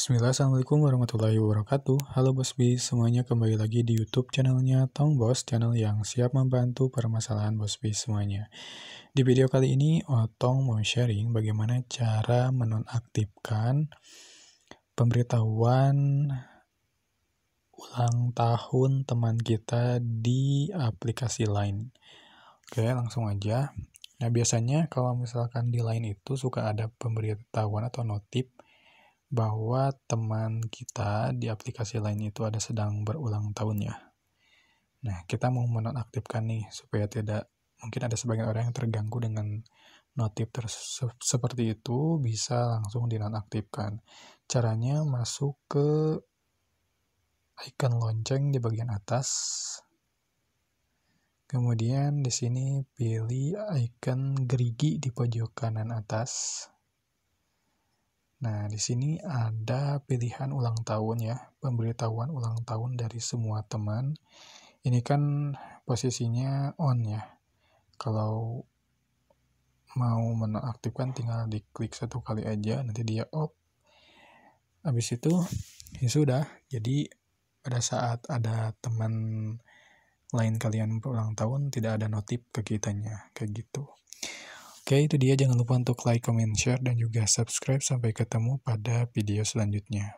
Bismillah, Assalamualaikum warahmatullahi wabarakatuh. Halo Bos B, semuanya kembali lagi di YouTube channelnya Tong Bos, channel yang siap membantu permasalahan Bos B semuanya. Di video kali ini, eh, Tong mau sharing bagaimana cara menonaktifkan pemberitahuan ulang tahun teman kita di aplikasi Line. Oke, langsung aja. Nah, biasanya kalau misalkan di Line itu suka ada pemberitahuan atau notif bahwa teman kita di aplikasi lain itu ada sedang berulang tahunnya. Nah, kita mau menonaktifkan nih supaya tidak mungkin ada sebagian orang yang terganggu dengan notif terse seperti itu bisa langsung dinonaktifkan. Caranya masuk ke icon lonceng di bagian atas. Kemudian di sini pilih icon gerigi di pojok kanan atas. Nah, di sini ada pilihan ulang tahun ya, pemberitahuan ulang tahun dari semua teman. Ini kan posisinya on ya. Kalau mau menonaktifkan tinggal diklik satu kali aja, nanti dia off. Habis itu ya sudah. Jadi pada saat ada teman lain kalian ulang tahun tidak ada notif ke kitanya kayak gitu. Oke, itu dia. Jangan lupa untuk like, comment, share, dan juga subscribe. Sampai ketemu pada video selanjutnya.